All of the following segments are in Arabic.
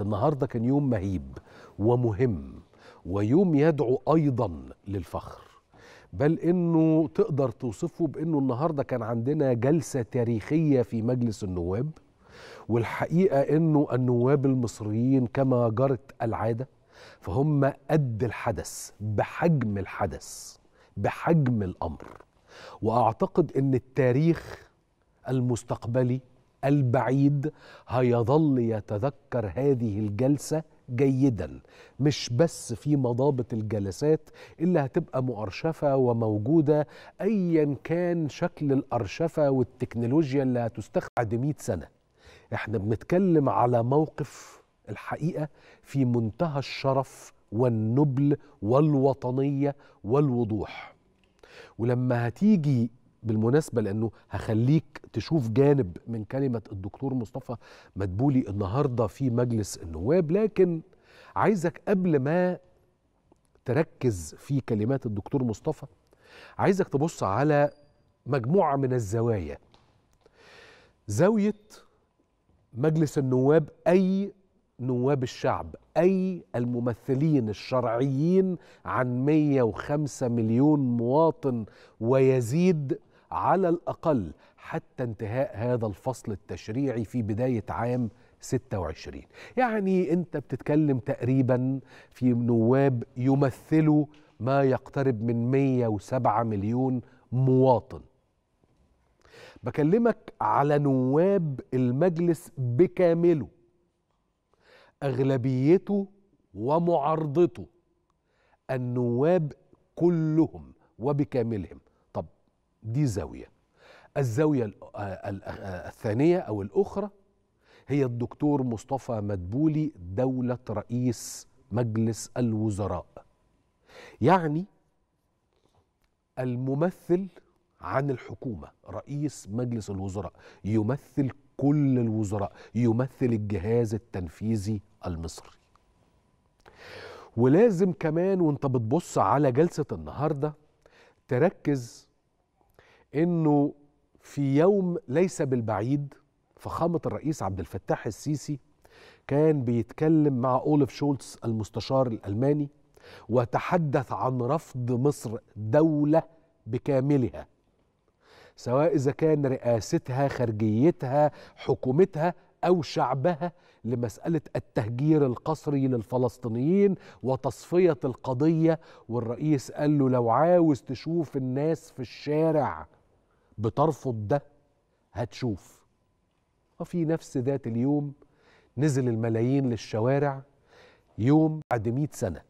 النهارده كان يوم مهيب ومهم ويوم يدعو ايضا للفخر بل انه تقدر توصفه بانه النهارده كان عندنا جلسه تاريخيه في مجلس النواب والحقيقه انه النواب المصريين كما جرت العاده فهم قد الحدث بحجم الحدث بحجم الامر واعتقد ان التاريخ المستقبلي البعيد هيظل يتذكر هذه الجلسه جيدا مش بس في مضابط الجلسات اللي هتبقى مؤرشفة وموجودة أيا كان شكل الأرشفة والتكنولوجيا اللي هتستخدم بعد 100 سنة احنا بنتكلم على موقف الحقيقة في منتهى الشرف والنبل والوطنية والوضوح ولما هتيجي بالمناسبة لأنه هخليك تشوف جانب من كلمة الدكتور مصطفى مدبولي النهاردة في مجلس النواب لكن عايزك قبل ما تركز في كلمات الدكتور مصطفى عايزك تبص على مجموعة من الزوايا زاوية مجلس النواب أي نواب الشعب أي الممثلين الشرعيين عن 105 مليون مواطن ويزيد على الأقل حتى انتهاء هذا الفصل التشريعي في بداية عام 26 يعني أنت بتتكلم تقريبا في نواب يمثلوا ما يقترب من 107 مليون مواطن بكلمك على نواب المجلس بكامله أغلبيته ومعارضته النواب كلهم وبكاملهم دي زاوية الزاوية آه، آه، الثانية أو الأخرى هي الدكتور مصطفى مدبولي دولة رئيس مجلس الوزراء يعني الممثل عن الحكومة رئيس مجلس الوزراء يمثل كل الوزراء يمثل الجهاز التنفيذي المصري ولازم كمان وانت بتبص على جلسة النهاردة تركز انه في يوم ليس بالبعيد فخامه الرئيس عبد الفتاح السيسي كان بيتكلم مع اولف شولتس المستشار الالماني وتحدث عن رفض مصر دوله بكاملها سواء اذا كان رئاستها خارجيتها حكومتها او شعبها لمساله التهجير القسري للفلسطينيين وتصفيه القضيه والرئيس قال له لو عاوز تشوف الناس في الشارع بترفض ده هتشوف وفي نفس ذات اليوم نزل الملايين للشوارع يوم بعد 100 سنة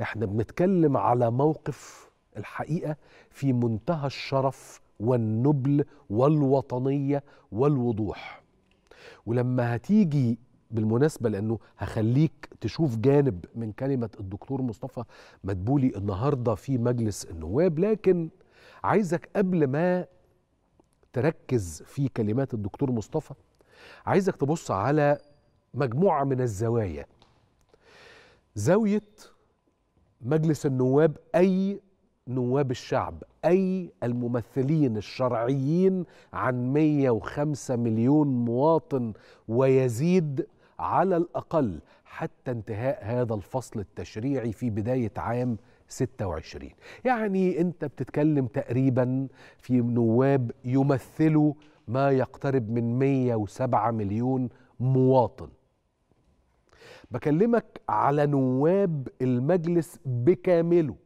احنا بنتكلم على موقف الحقيقة في منتهى الشرف والنبل والوطنية والوضوح ولما هتيجي بالمناسبة لأنه هخليك تشوف جانب من كلمة الدكتور مصطفى مدبولي النهاردة في مجلس النواب لكن عايزك قبل ما تركز في كلمات الدكتور مصطفى عايزك تبص على مجموعه من الزوايا زاويه مجلس النواب اي نواب الشعب اي الممثلين الشرعيين عن 105 مليون مواطن ويزيد على الاقل حتى انتهاء هذا الفصل التشريعي في بدايه عام 26 يعني انت بتتكلم تقريبا في نواب يمثلوا ما يقترب من 107 مليون مواطن بكلمك على نواب المجلس بكامله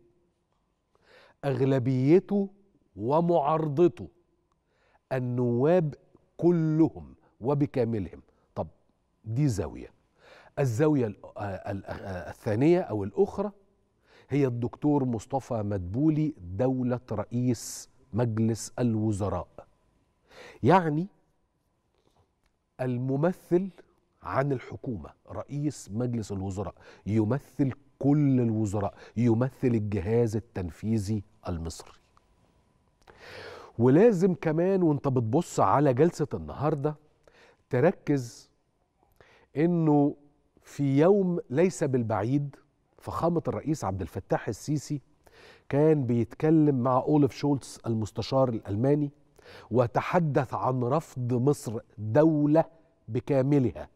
اغلبيته ومعارضته النواب كلهم وبكاملهم طب دي زاويه الزاويه آه، آه، الثانيه او الاخرى هي الدكتور مصطفى مدبولي دولة رئيس مجلس الوزراء يعني الممثل عن الحكومة رئيس مجلس الوزراء يمثل كل الوزراء يمثل الجهاز التنفيذي المصري ولازم كمان وانت بتبص على جلسة النهاردة تركز انه في يوم ليس بالبعيد فخامه الرئيس عبد الفتاح السيسي كان بيتكلم مع اولف شولتس المستشار الالماني وتحدث عن رفض مصر دوله بكاملها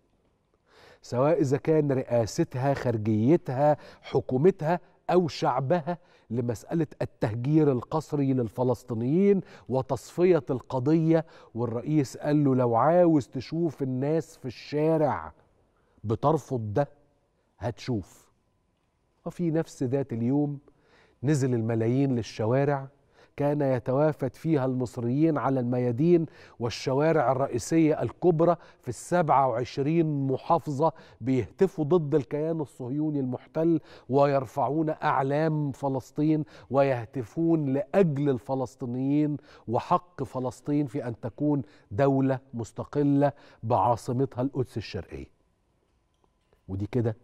سواء اذا كان رئاستها خارجيتها حكومتها او شعبها لمساله التهجير القسري للفلسطينيين وتصفيه القضيه والرئيس قال له لو عاوز تشوف الناس في الشارع بترفض ده هتشوف وفي نفس ذات اليوم نزل الملايين للشوارع كان يتوافد فيها المصريين على الميادين والشوارع الرئيسية الكبرى في السبعة وعشرين محافظة بيهتفوا ضد الكيان الصهيوني المحتل ويرفعون أعلام فلسطين ويهتفون لأجل الفلسطينيين وحق فلسطين في أن تكون دولة مستقلة بعاصمتها القدس الشرقية ودي كده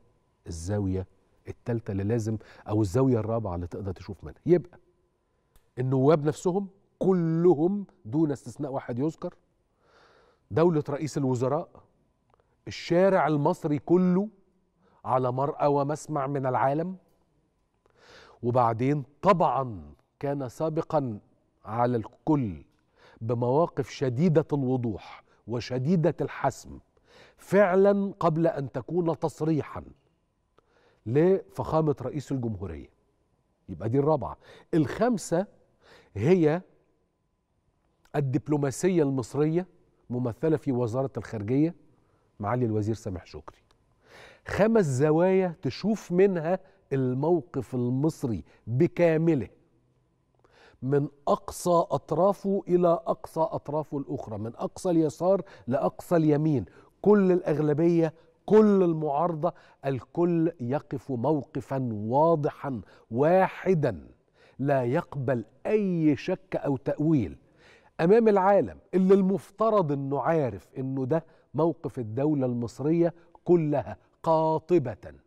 الزاوية الثالثه اللي لازم او الزاويه الرابعه اللي تقدر تشوف منها يبقى النواب نفسهم كلهم دون استثناء واحد يذكر دولة رئيس الوزراء الشارع المصري كله على مرأى ومسمع من العالم وبعدين طبعا كان سابقا على الكل بمواقف شديدة الوضوح وشديدة الحسم فعلا قبل أن تكون تصريحا لفخامه رئيس الجمهوريه يبقى دي الرابعه الخامسه هي الدبلوماسيه المصريه ممثله في وزاره الخارجيه معالي الوزير سامح شكري خمس زوايا تشوف منها الموقف المصري بكامله من اقصى اطرافه الى اقصى اطرافه الاخرى من اقصى اليسار لاقصى اليمين كل الاغلبيه كل المعارضه الكل يقف موقفا واضحا واحدا لا يقبل اي شك او تاويل امام العالم اللي المفترض انه عارف انه ده موقف الدوله المصريه كلها قاطبه